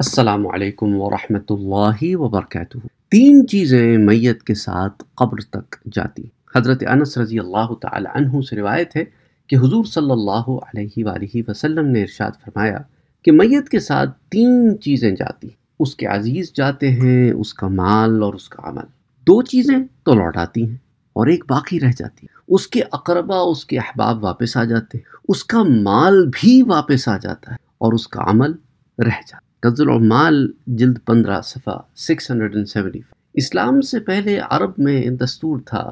असलकम वरहि वबरक तीन चीज़ें मैत के साथ कब्र तक जाती हज़रत अनस रज़ी अल्लाह तह से रिवायत है कि हजूर सल्ला अलैहि ने इरशाद फरमाया कि मैत के साथ तीन चीज़ें जाती हैं उसके अज़ीज़ जाते हैं उसका माल और उसका अमल दो चीज़ें तो लौटाती हैं और एक बाकी रह जाती है उसके अकरबा उसके अहबाब वापस आ जाते हैं उसका माल भी वापस आ जाता है और उसका अमल रह जाता है माल जल्द पंद्रह सफ़ा सिक्स हंड्रेड एंड सेवेंटी इस्लाम से पहले अरब में दस्तूर था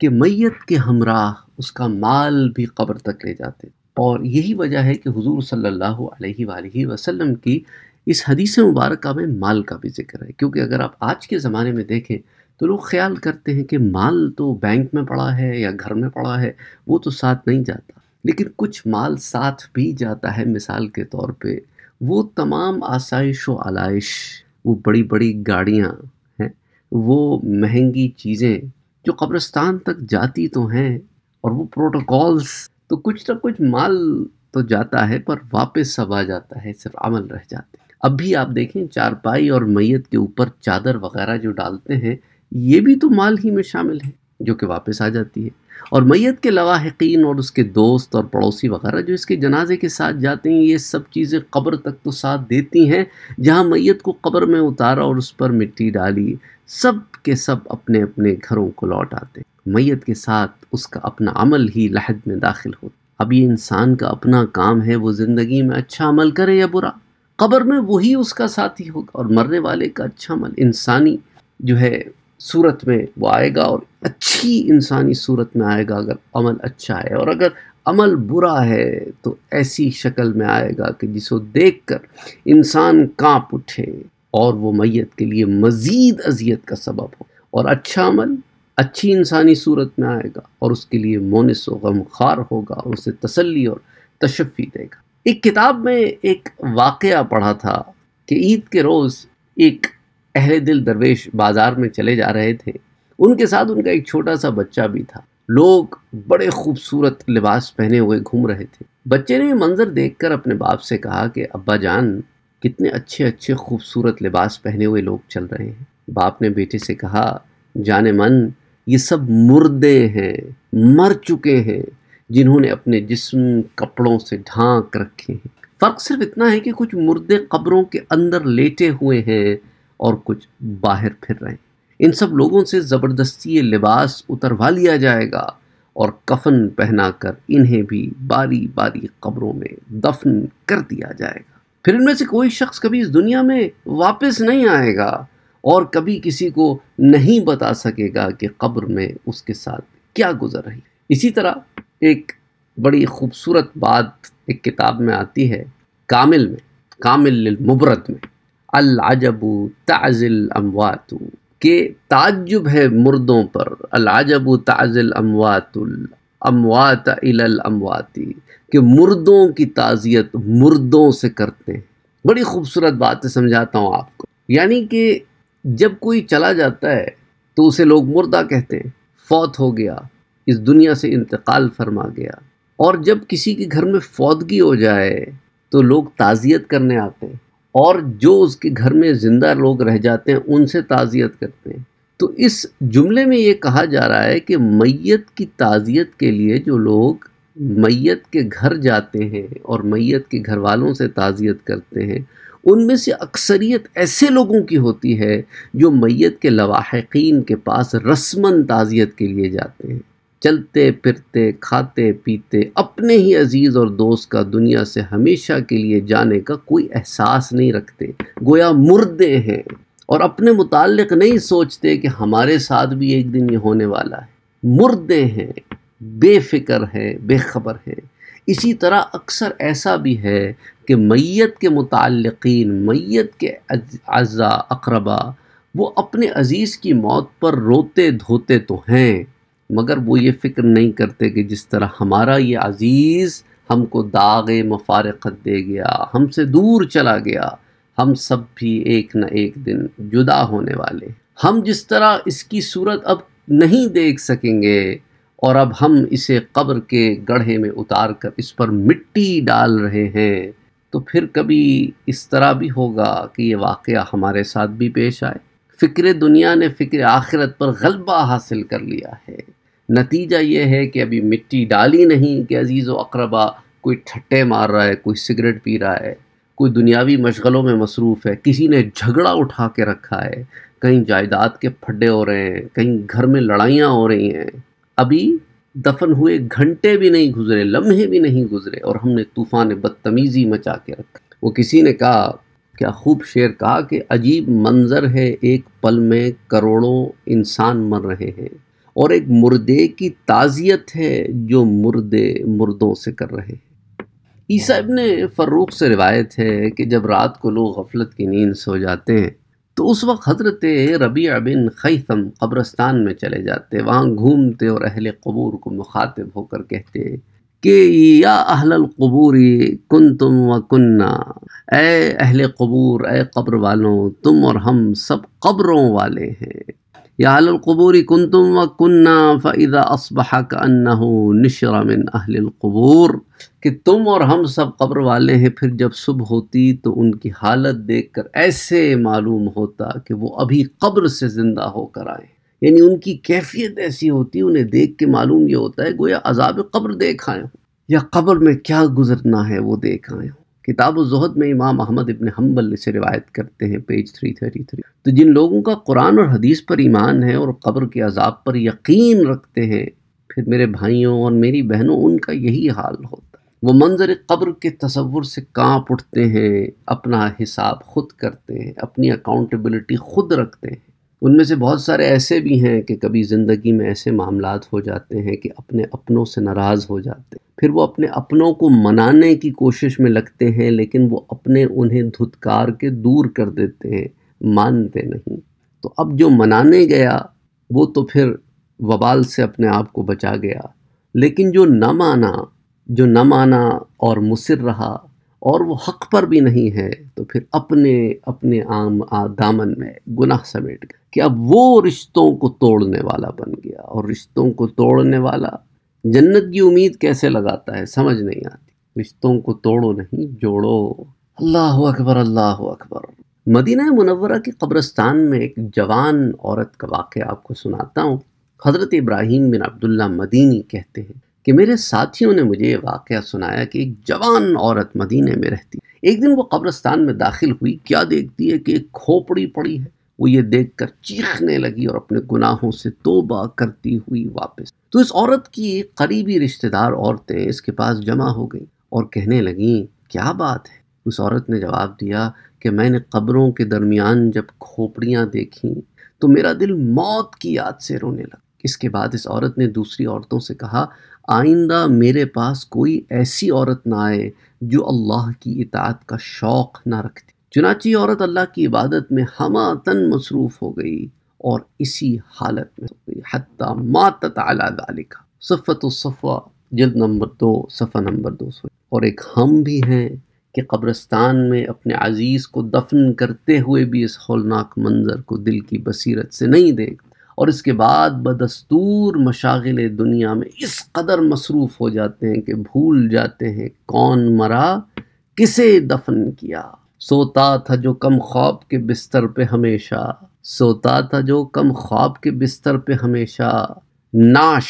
कि मैत के हमराह उसका माल भी कब्र तक ले जाते और यही वजह है कि हुजूर सल्लल्लाहु अलैहि वसल्लम की इस हदीस मुबारक में माल का भी जिक्र है क्योंकि अगर आप आज के ज़माने में देखें तो लोग ख्याल करते हैं कि माल तो बैंक में पड़ा है या घर में पड़ा है वो तो साथ नहीं जाता लेकिन कुछ माल साथ भी जाता है मिसाल के तौर पर वो तमाम आसाइश व आलाइश वो बड़ी बड़ी गाड़ियाँ हैं वो महंगी चीज़ें जो कब्रस्तान तक जाती तो हैं और वो प्रोटोकॉल्स तो कुछ ना कुछ माल तो जाता है पर वापस सब आ जाता है सिर्फ अमल रह जाते हैं अब भी आप देखें चारपाई और मैत के ऊपर चादर वगैरह जो डालते हैं ये भी तो माल ही में शामिल है जो कि वापस आ जाती है और मैत के लवाकिन और उसके दोस्त और पड़ोसी वगैरह जो इसके जनाजे के साथ जाते हैं ये सब चीज़ें कब्र तक तो साथ देती हैं जहाँ मैत को कब्र में उतारा और उस पर मिट्टी डाली सब के सब अपने अपने घरों को लौट आते हैं मैत के साथ उसका अपना अमल ही लहद में दाखिल होता अब ये इंसान का अपना काम है वो ज़िंदगी में अच्छा अमल करे या बुरा कब्र में वही उसका साथी होगा और मरने वाले का अच्छा अमल इंसानी जो है सूरत में वो आएगा और अच्छी इंसानी सूरत में आएगा अगर अमल अच्छा है और अगर अमल बुरा है तो ऐसी शक्ल में आएगा कि जिसको देखकर इंसान कांप उठे और वो मैत के लिए मज़ीद अजियत का सबब हो और अच्छा अमल अच्छी इंसानी सूरत में आएगा और उसके लिए मोनस व गमखार होगा और उसे तसल्ली और तशफ़ी देगा एक किताब में एक वाक़ पढ़ा था कि ईद के रोज़ एक अहले दिल दरवेश बाज़ार में चले जा रहे थे उनके साथ उनका एक छोटा सा बच्चा भी था लोग बड़े खूबसूरत लिबास पहने हुए घूम रहे थे बच्चे ने मंज़र देखकर अपने बाप से कहा कि अब्बा जान कितने अच्छे अच्छे खूबसूरत लिबास पहने हुए लोग चल रहे हैं बाप ने बेटे से कहा जाने मन ये सब मुर्दे हैं मर चुके हैं जिन्होंने अपने जिस्म कपड़ों से ढांक रखे हैं फ़र्क सिर्फ इतना है कि कुछ मुर्दे कब्रों के अंदर लेटे हुए हैं और कुछ बाहर फिर रहे इन सब लोगों से ज़बरदस्ती लिबास उतरवा लिया जाएगा और कफन पहनाकर इन्हें भी बारी बारी कब्रों में दफन कर दिया जाएगा फिर इनमें से कोई शख्स कभी इस दुनिया में वापस नहीं आएगा और कभी किसी को नहीं बता सकेगा कि कब्र में उसके साथ क्या गुजर रही इसी तरह एक बड़ी खूबसूरत बात एक किताब में आती है कामिल में कामिल मुबरत में अलाजबू ताजिल अमवातु के ताज्जुब है मुर्दों पर अलाजबू ताजिल अमवातुल अमवात इलल अमवाती के मुर्दों की ताज़ियत मुर्दों से करते हैं बड़ी खूबसूरत बातें समझाता हूँ आपको यानी कि जब कोई चला जाता है तो उसे लोग मुर्दा कहते हैं फौत हो गया इस दुनिया से इंतकाल फरमा गया और जब किसी के घर में फौतगी हो जाए तो लोग ताज़ियत करने आते हैं और जो उसके घर में ज़िंदा लोग रह जाते हैं उनसे ताज़ियत करते हैं तो इस जुमले में ये कहा जा रहा है कि मैत की ताज़ियत के लिए जो लोग मैत के घर जाते हैं और मैत के घर वालों से ताज़ियत करते हैं उनमें से अक्सरियत ऐसे लोगों की होती है जो मैत के लवाहकिन के पास रस्मन ताज़ियत के लिए जाते हैं चलते फिरते खाते पीते अपने ही अजीज़ और दोस्त का दुनिया से हमेशा के लिए जाने का कोई एहसास नहीं रखते गोया मुर्दे हैं और अपने मुतक़ नहीं सोचते कि हमारे साथ भी एक दिन ये होने वाला है मुर्दे हैं बेफिक्र हैं बेखबर हैं इसी तरह अक्सर ऐसा भी है कि मैत के मतलकिन मैत के अज़ा अकरबा वो अपने अज़ीज़ की मौत पर रोते धोते तो हैं मगर वो ये फ़िक्र नहीं करते कि जिस तरह हमारा ये अज़ीज़ हमको दाग मफारकत दे गया हमसे दूर चला गया हम सब भी एक न एक दिन जुदा होने वाले हम जिस तरह इसकी सूरत अब नहीं देख सकेंगे और अब हम इसे कब्र के गढ़े में उतार कर इस पर मिट्टी डाल रहे हैं तो फिर कभी इस तरह भी होगा कि ये वाक़ हमारे साथ भी पेश आए फ़िक्र दुनिया ने फ़िक्र आखिरत पर गलबा हासिल कर लिया है नतीजा ये है कि अभी मिट्टी डाली नहीं कि अजीज़ व अकरबा कोई ठट्टे मार रहा है कोई सिगरेट पी रहा है कोई दुनियावी मशगलों में मसरूफ़ है किसी ने झगड़ा उठा के रखा है कहीं जायदाद के फड्डे हो रहे हैं कहीं घर में लड़ाइयाँ हो रही हैं अभी दफन हुए घंटे भी नहीं गुजरे लम्हे भी नहीं गुजरे और हमने तूफ़ान बदतमीज़ी मचा के रखा वो किसी ने कहा क्या खूब शेर कहा कि अजीब मंज़र है एक पल में करोड़ों इंसान मर रहे हैं और एक मुर्दे की ताज़ियत है जो मुर्दे मुर्दों से कर रहे हैं ईसा इबन फ़रूक से रिवायत है कि जब रात को लोग गफलत की नींद सो जाते हैं तो उस वक्त हजरत रबी बिन खैसम कब्रस्तान में चले जाते वहाँ घूमते और अहल कबूर को मुखातिब होकर कहते कि या अहल कबूरी कन तुम व कन्ना अहल कबूर ए कब्र वालों तुम और हम सब कब्रों वाले हैं यालकबूरी कन तुम व कन्ना फ़ैज़ा असबह कन्ना नशरमिन अहलकबूर कि तुम और हम सब कब्र वाले हैं फिर जब सुबह होती तो उनकी हालत देख कर ऐसे मालूम होता कि वो अभी कब्र से ज़िंदा होकर आए यानी उनकी कैफियत ऐसी होती है उन्हें देख के मालूम ये होता है गोया अजाब कब्र देख आए हो या कब्र में क्या गुजरना है वो देख आए हो किताब जहद में इमाम अहमद इबन हम्बल से रिवायत करते हैं पेज 333 तो जिन लोगों का कुरान और हदीस पर ईमान है और कब्र के अजाब पर यकीन रखते हैं फिर मेरे भाइयों और मेरी बहनों उनका यही हाल होता है वो मंजर कब्र के तस्वुर से कांप उठते हैं अपना हिसाब खुद करते हैं अपनी अकाउंटेबिलिटी खुद रखते हैं उनमें से बहुत सारे ऐसे भी हैं कि कभी ज़िंदगी में ऐसे मामला हो जाते हैं कि अपने अपनों से नाराज़ हो जाते हैं फिर वो अपने अपनों को मनाने की कोशिश में लगते हैं लेकिन वो अपने उन्हें धुतकार के दूर कर देते हैं मानते नहीं तो अब जो मनाने गया वो तो फिर वबाल से अपने आप को बचा गया लेकिन जो न माना जो न माना और मुसर रहा और वो हक पर भी नहीं है तो फिर अपने अपने आम आ, दामन में गुनाह समेट गया कि अब वो रिश्तों को तोड़ने वाला बन गया और रिश्तों को तोड़ने वाला जन्नत की उम्मीद कैसे लगाता है समझ नहीं आती रिश्तों को तोड़ो नहीं जोड़ो अल्लाह अकबर अल्लाह अकबर मदीना मुनवरा के कब्रस्तान में एक जवान औरत का वाक़ आपको सुनाता हूँ हज़रत इब्राहिम बिन अब्दुल्ला मदीनी कहते हैं कि मेरे साथियों ने मुझे ये वाक़ सुनाया कि एक जवान औरत मदीने में रहती एक दिन वो कब्रस्तान में दाखिल हुई क्या देखती है कि एक खोपड़ी पड़ी है वो ये देखकर चीखने लगी और अपने गुनाहों से तोबा करती हुई वापस तो इस औरत की करीबी रिश्तेदार औरतें इसके पास जमा हो गई और कहने लगीं क्या बात है उस औरत ने जवाब दिया कि मैंने कब्रों के दरमियान जब खोपड़ियाँ देखीं तो मेरा दिल मौत की याद से रोने लगा इसके बाद इस औरत ने दूसरी औरतों से कहा आइंदा मेरे पास कोई ऐसी औरत ना आए जो अल्लाह की इतात का शौक़ ना रखती चुनाची औरत अल्लाह की इबादत में हमा तन मसरूफ़ हो गई और इसी हालत में हो गई हती मात अला लिखा सफ़तुलसफ़ा जल्द नंबर दो सफ़ा नंबर दो सौ और एक हम भी हैं कि कब्रस्तान में अपने अज़ीज़ को दफन करते हुए भी इस होलनाक मंज़र को दिल की बसीरत से नहीं देखते और इसके बाद बदस्तूर मशागिल दुनिया में इस कदर मसरूफ़ हो जाते हैं कि भूल जाते हैं कौन मरा किसे दफन किया सोता था जो कम ख्वाब के बिस्तर पे हमेशा सोता था जो कम ख्वाब के बिस्तर पे हमेशा नाश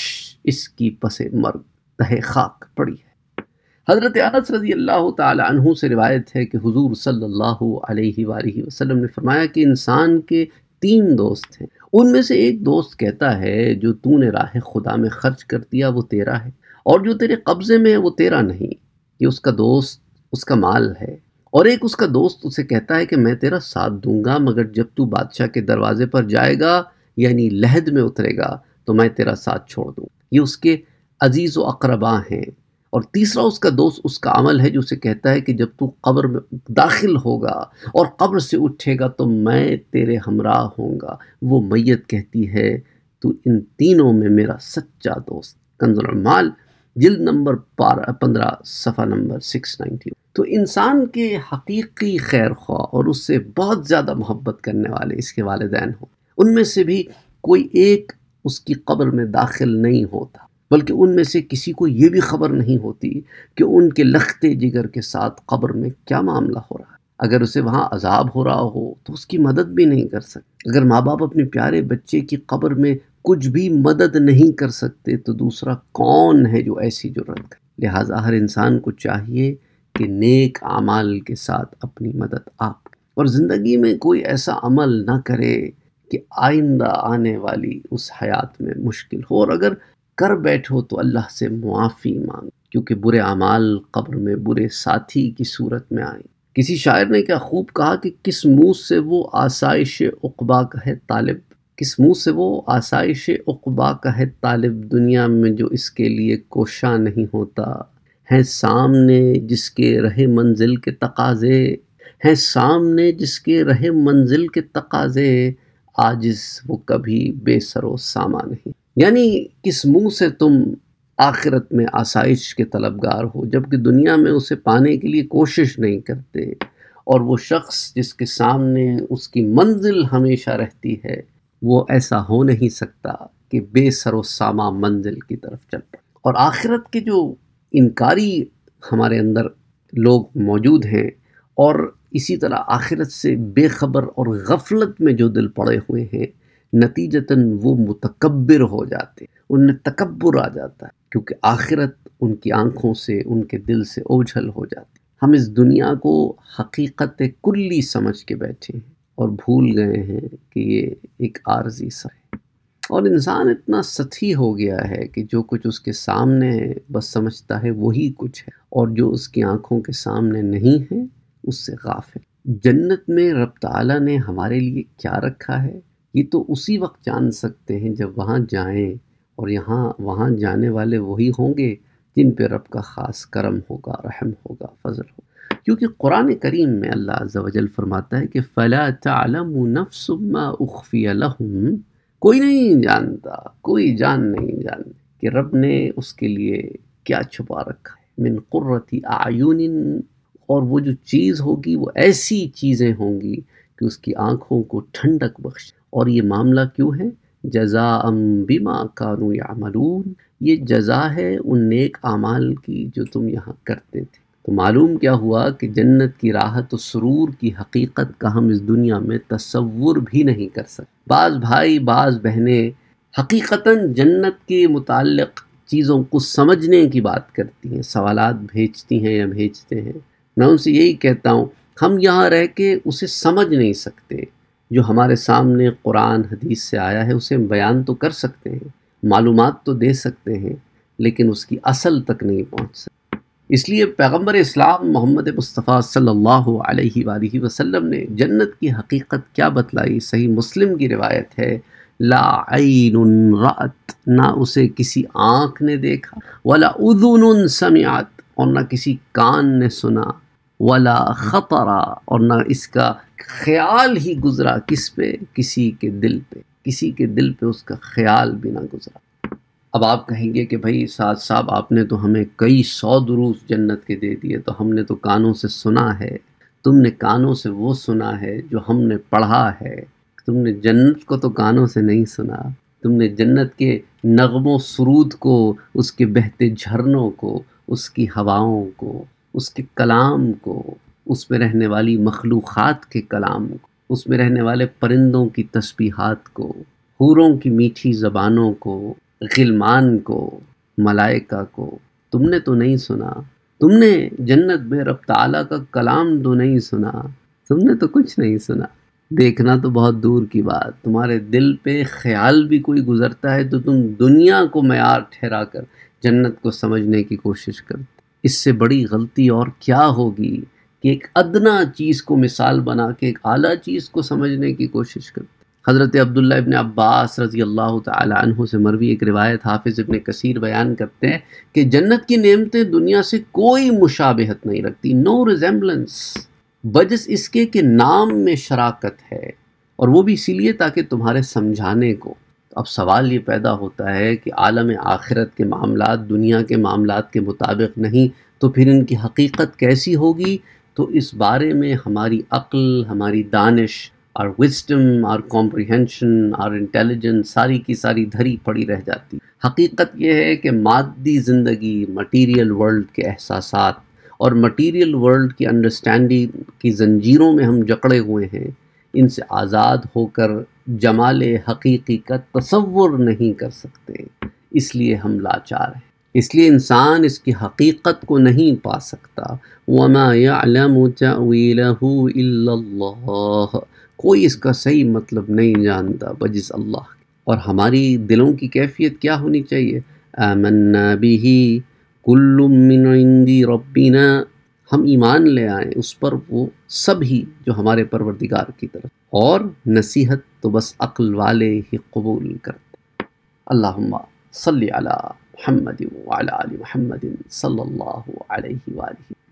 इसकी पसे मर्ग तहे खाक पड़ी है हज़रत अनस रजी अल्लाह तु से रिवायत है कि हुजूर सल्लल्लाहु अलैहि वसल्लम ने फरमाया कि इंसान के तीन दोस्त हैं उनमें से एक दोस्त कहता है जो तूने राह खुदा में खर्च कर दिया वो तेरा है और जो तेरे कब्ज़े में है वो तेरा नहीं ये उसका दोस्त उसका माल है और एक उसका दोस्त उसे कहता है कि मैं तेरा साथ दूंगा मगर जब तू बादशाह के दरवाजे पर जाएगा यानी लहद में उतरेगा तो मैं तेरा साथ छोड़ दूँ ये उसके अजीज़ व अकरबा हैं और तीसरा उसका दोस्त उसका अमल है जो उसे कहता है कि जब तू कब्र में दाखिल होगा और कब्र से उठेगा तो मैं तेरे हमरा होऊंगा वो मैयत कहती है तू इन तीनों में मेरा सच्चा दोस्त कंजुलमाल जिल नंबर बारह पंद्रह सफ़ा नंबर सिक्स नाइन्टी तो इंसान के हकीकी खैर ख्वा और उससे बहुत ज़्यादा मोहब्बत करने वाले इसके वालदेन हों उनमें से भी कोई एक उसकी कब्र में दाखिल नहीं होता बल्कि उनमें से किसी को ये भी खबर नहीं होती कि उनके लखते जिगर के साथ कब्र में क्या मामला हो रहा है अगर उसे वहाँ अजाब हो रहा हो तो उसकी मदद भी नहीं कर सकते अगर माँ बाप अपने प्यारे बच्चे की कब्र में कुछ भी मदद नहीं कर सकते तो दूसरा कौन है जो ऐसी जरूरत है लिहाजा हर इंसान को चाहिए कि नेक आमाल के साथ अपनी मदद आप और ज़िंदगी में कोई ऐसा अमल ना करे कि आइंदा आने वाली उस हयात में मुश्किल हो और अगर कर बैठो तो अल्लाह से मुआफ़ी मांग क्योंकि बुरे अमाल कब्र में बुरे साथी की सूरत में आए किसी शायर ने क्या खूब कहा कि किस मुँह से वो आसाइश उकबा का है तालिब किस मुँह से वो आसाइश उकबा का है तालिब दुनिया में जो इसके लिए कोशा नहीं होता हैं सामने जिसके रहे मंजिल के तकाजे हैं सामने जिसके रहे मंजिल के तकाजे आजिज वो कभी बेसरो सामा नहीं यानी किस मुंह से तुम आखिरत में आसाइश के तलबगार हो जबकि दुनिया में उसे पाने के लिए कोशिश नहीं करते और वो शख्स जिसके सामने उसकी मंजिल हमेशा रहती है वो ऐसा हो नहीं सकता कि बेसरो सामा मंजिल की तरफ चल और आखिरत के जो इनकारी हमारे अंदर लोग मौजूद हैं और इसी तरह आखिरत से बेखबर और गफलत में जो दिल पड़े हुए हैं नतीजतन वो मुतकबर हो जाते उनमें तकबर आ जाता है क्योंकि आखिरत उनकी आँखों से उनके दिल से ओझल हो जाती हम इस दुनिया को हकीकत कुल्ली समझ के बैठे हैं और भूल गए हैं कि ये एक आर्जी सा है और इंसान इतना सती हो गया है कि जो कुछ उसके सामने है बस समझता है वही कुछ है और जो उसकी आंखों के सामने नहीं है उससे गाफ है जन्नत में रब ताला ने हमारे लिए क्या रखा है ये तो उसी वक्त जान सकते हैं जब वहाँ जाएं और यहाँ वहाँ जाने वाले वही होंगे जिन पर रब का ख़ास करम होगा रहम होगा फजल होगा क्योंकि कुरान करीम में अल्लाह वजल फरमाता है कि फ़ला तलम नफ़समा कोई नहीं जानता कोई जान नहीं जान कि रब ने उसके लिए क्या छुपा रखा है मिन कुर्रती आयुन और वो जो चीज़ होगी वो ऐसी चीज़ें होंगी कि उसकी आँखों को ठंडक बख्श और ये मामला क्यों है जजा अम बिमा कानू यामलून ये जजा है उन नेक आमाल की जो तुम यहाँ करते थे तो मालूम क्या हुआ कि जन्नत की राहत तो और सुरूर की हकीकत का हम इस दुनिया में तस्वुर भी नहीं कर सकते बाज़ भाई बाज़ बहनें हकीकता जन्नत के मुतक़ चीज़ों को समझने की बात करती हैं सवाल भेजती हैं या भेजते हैं मैं उनसे यही कहता हूँ हम यहाँ रह के उसे समझ नहीं सकते जो हमारे सामने कुरान हदीस से आया है उसे बयान तो कर सकते हैं मालूम तो दे सकते हैं लेकिन उसकी असल तक नहीं पहुँच सकते इसलिए पैगम्बर इस्लाम मोहम्मद मुस्तफ़ा सल्लल्लाहु अलैहि वसल्लम ने जन्नत की हकीकत क्या बतलाई सही मुस्लिम की रिवायत है लात ना उसे किसी आँख ने देखा वला उदन समियात और ना किसी कान ने सुना वला ख़तरा और ना इसका ख्याल ही गुज़रा किस पे किसी के दिल पे किसी के दिल पे उसका ख्याल भी ना गुज़रा अब आप कहेंगे कि भाई साध साहब आपने तो हमें कई सौ दुरूस जन्नत के दे दिए तो हमने तो कानों से सुना है तुमने कानों से वो सुना है जो हमने पढ़ा है तुमने जन्नत को तो कानों से नहीं सुना तुमने जन्नत के नगमो सरूद को उसके बहते झरनों को उसकी हवाओं को उसके कलाम को उस रहने वाली मखलूक़ात के कलाम को उसमें रहने वाले परिंदों की तस्बीहात को हूरों की मीठी ज़बानों को गिलमान को मलाइका को तुमने तो नहीं सुना तुमने जन्नत में रब ताला का कलाम तो नहीं सुना तुमने तो कुछ नहीं सुना देखना तो बहुत दूर की बात तुम्हारे दिल पे ख्याल भी कोई गुजरता है तो तुम दुनिया को मैार ठहरा कर जन्नत को समझने की कोशिश करते इससे बड़ी गलती और क्या होगी कि एक अदना चीज़ को मिसाल बना के एक आला चीज़ को समझने की कोशिश करते हज़रत अब्दुल्ला इबन अब्बास रज़ी अल्लाह तह से मरवी एक रिवायत हाफिज़ इबन कसीर बयान करते हैं कि जन्नत की नेमतें दुनिया से कोई मुशाबहत नहीं रखती नो रिजेंबलेंस बजस इसके कि नाम में शराकत है और वो भी इसीलिए ताकि तुम्हारे समझाने को तो अब सवाल ये पैदा होता है कि आलम आखिरत के मामला दुनिया के मामला के मुताबिक नहीं तो फिर इनकी हकीकत कैसी होगी तो इस बारे में हमारी अक्ल हमारी दानिश और विस्टम और कॉम्प्रिहेंशन और इंटेलिजेंस सारी की सारी धरी पड़ी रह जाती हकीकत यह है कि मादी ज़िंदगी मटीरियल वर्ल्ड के एहसास और मटीरियल वर्ल्ड की अंडरस्टैंडिंग की जंजीरों में हम जकड़े हुए हैं इनसे आज़ाद होकर जमाल हकीकी का तस्वुर नहीं कर सकते इसलिए हम लाचार हैं इसलिए इंसान इसकी हकीकत को नहीं पा सकता वमा यालम कोई इसका सही मतलब नहीं जानता बजिस अल्लाह और हमारी दिलों की कैफियत क्या होनी चाहिए आमन्ना बिही रबीना हम ईमान ले आए उस पर वो सब ही जो हमारे परवरदिगार की तरफ और नसीहत तो बस अक्ल वाले ही कबूल करते अल्लाह सल महमद वाली महमद सल्ला